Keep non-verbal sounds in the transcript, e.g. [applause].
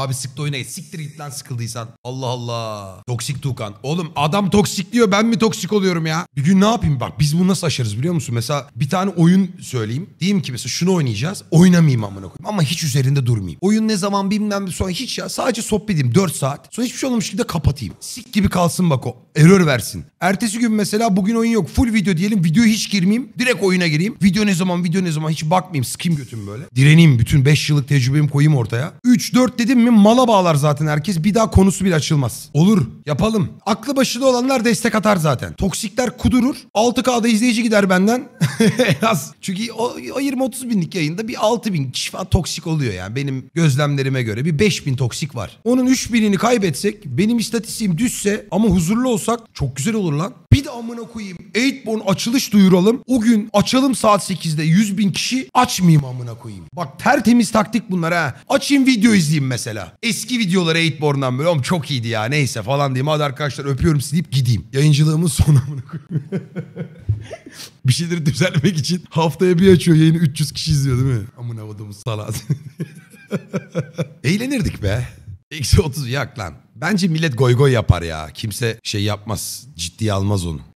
Abi sıktı oyuna git. E, siktir git lan sıkıldıysan. Allah Allah. Toksik Tukan. Oğlum adam toksik diyor ben mi toksik oluyorum ya? Bir gün ne yapayım bak biz bunu nasıl aşarız biliyor musun? Mesela bir tane oyun söyleyeyim. Diyeyim ki mesela şunu oynayacağız. Oynamayayım amına koyayım ama hiç üzerinde durmayayım. Oyun ne zaman bilmem sonra hiç ya sadece sohbet edeyim 4 saat. Sonra hiçbir şey olmamış gibi de kapatayım. Sik gibi kalsın bak o. Error versin. Ertesi gün mesela bugün oyun yok. Full video diyelim. Videoya hiç girmeyeyim. Direkt oyuna gireyim. Video ne zaman video ne zaman hiç bakmayayım. Sıkayım götümü böyle. Direneyim. Bütün 5 yıllık tecrübemi koyayım ortaya. 3-4 dedim mi mala bağlar zaten herkes. Bir daha konusu bile açılmaz. Olur. Yapalım. Aklı başında olanlar destek atar zaten. Toksikler kudurur. 6K'da izleyici gider benden. [laughs] az. Çünkü o, o 20-30 binlik yayında bir 6 bin kişi falan toksik oluyor yani benim gözlemlerime göre bir 5000 toksik var. Onun 3000'ini kaybetsek benim istatistiğim düşse ama huzurlu olsak çok güzel olur lan. Bir de amına koyayım Eightborn açılış duyuralım. O gün açalım saat 8'de 100 bin kişi açmayayım amına koyayım. Bak tertemiz taktik bunlar ha. Açayım video izleyeyim mesela. Eski videoları Eightborn'dan böyle oğlum çok iyiydi ya neyse falan diyeyim. Hadi arkadaşlar öpüyorum sizi deyip gideyim. Yayıncılığımın sonu amına koyayım. [laughs] bir şeyleri düzeltmek için haftaya bir açıyor yayını 300 kişi izliyor değil mi? Aman havadımız salaz. [laughs] Eğlenirdik be. Eksi 30 yak lan. Bence millet goy goy yapar ya. Kimse şey yapmaz. Ciddiye almaz onu.